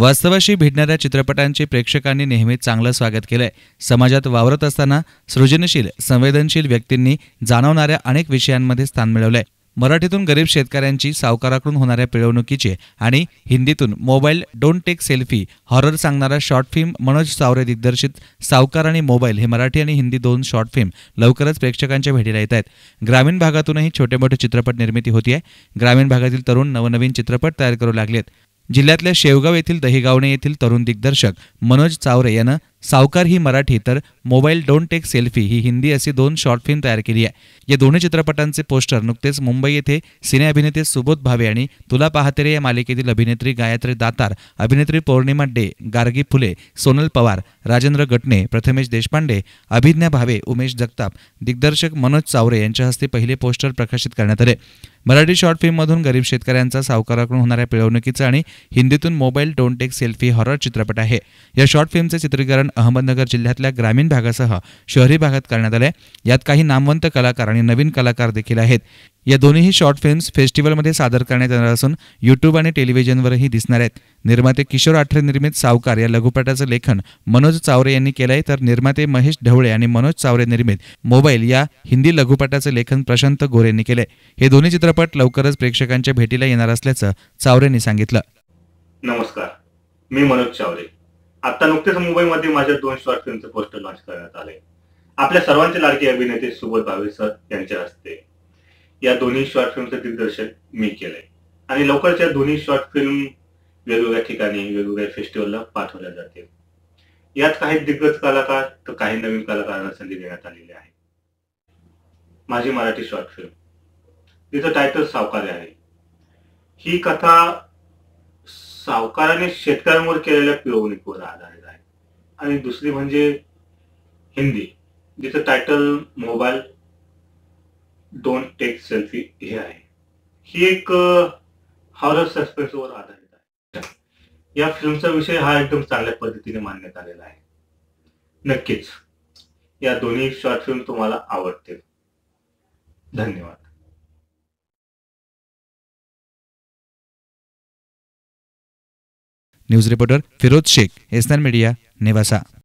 वास्तवाशी भिडणाऱ्या चित्रपटांचे प्रेक्षकांनी नेहमी चांगलं स्वागत केलंय समाजात वावरत असताना सृजनशील संवेदनशील व्यक्तींनी जाणवणाऱ्या अनेक विषयांमध्ये स्थान मिळवलंय मराठीतून गरीब शेतकऱ्यांची सावकाराकडून होणाऱ्या पिळवणुकीचे आणि हिंदीतून mobile don't take selfie horror सांगणारा शॉर्ट फिल्म मनोज सावरे दिग्दर्शित सावकार आणि मोबाईल हे मराठी आणि हिंदी दोन शॉर्ट फिल्म लवकरच प्रेक्षकांच्या भेटीला येत आहेत ग्रामीण भागातूनही छोटे मोठे चित्रपट निर्मिती होती आहे ग्रामीण भागातील तरुण नवनवीन चित्रपट तयार करू लागलेत जिल्ह्यातल्या शेवगाव येथील दहिगावणे येथील तरुण दिग्दर्शक मनोज चावरे यांना सावकार ही मराठी तर मोबाईल डोंट टेक सेल्फी ही हिंदी असे दोन शॉर्ट फिल्म तयार केली आहे या दोन्ही चित्रपटांचे पोस्टर नुकतेच मुंबई येथे सिने अभिनेते सुबोध भावे आणि तुला पाहते रे या मालिकेतील अभिनेत्री गायत्री दातार अभिनेत्री पौर्णिमा डे गार्गी फुले सोनल पवार राजेंद्र गटने प्रथमेश देशपांडे अभिज्ञा भावे उमेश जगताप दिग्दर्शक मनोज चावरे यांच्या हस्ते पहिले पोस्टर प्रकाशित करण्यात आले मराठी शॉर्ट फिल्ममधून गरीब शेतकऱ्यांचा सावकाराकडून होणाऱ्या पिळवणुकीचा आणि हिंदीतून mobile don't take selfie horror चित्रपट आहे या शॉर्ट फिल्मचे चित्रीकरण अहमदनगर जिल्ह्यातल्या ग्रामीण भागासह शहरी भागात करण्यात आलं यात काही नामवंत कलाकार आणि नवीन कलाकार देखील आहेत या दोन्ही शॉर्ट फिल्म्स फेस्टिवलमध्ये सादर करण्यात येणार असून युट्यूब आणि टेलिव्हिजनवरही दिसणार आहेत निर्माते किशोर आठरे निर्मित सावकार या लघुपटाचं लेखन मनोज चावरे यांनी केलं आहे तर निर्माते महेश ढवळे आणि मनोज चावरे निर्मित मोबाईल या हिंदी लघुपटाचं लेखन प्रशांत गोरे यांनी केलंय हे दोन्ही चित्रपट लवकरच प्रेक्षकांच्या भेटीला येणार असल्याचं चावरेंनी सांगितलं नमस्कार मी मनोज चावरे आता नुकतेच मुंबईमध्ये माझ्या दोन शॉर्ट फिल्मचं पोस्टर लॉन्च करण्यात आले आपल्या सर्वांचे लाडके अभिनेते सुबोध भावे सर यांच्या हस्ते या दोन्ही शॉर्ट फिल्मचं दिग्दर्शन मी केलंय आणि लवकरच या दोन्ही शॉर्ट फिल्म वेगवेगळ्या ठिकाणी वेगवेगळ्या फेस्टिवलला पाठवल्या जातील यात काही दिग्गज कलाकार तर काही नवीन कलाकारांना संधी देण्यात आलेली आहे माझी मराठी शॉर्ट फिल्म तिचं टायटल सावकारे आहे ही कथा सावकाराने शेतकऱ्यांवर केलेल्या पिळवणीवर आधारित आहे आणि दुसरी म्हणजे हिंदी जिचं title mobile don't take selfie हे आहे ही एक हॉरर वर आधारित आहे या फिल्मचा विषय हा एकदम चांगल्या पद्धतीने मानण्यात आलेला आहे नक्कीच या दोन्ही शॉर्ट फिल्म तुम्हाला आवडतील धन्यवाद news reporter Firoz Shaikh S media Nevasa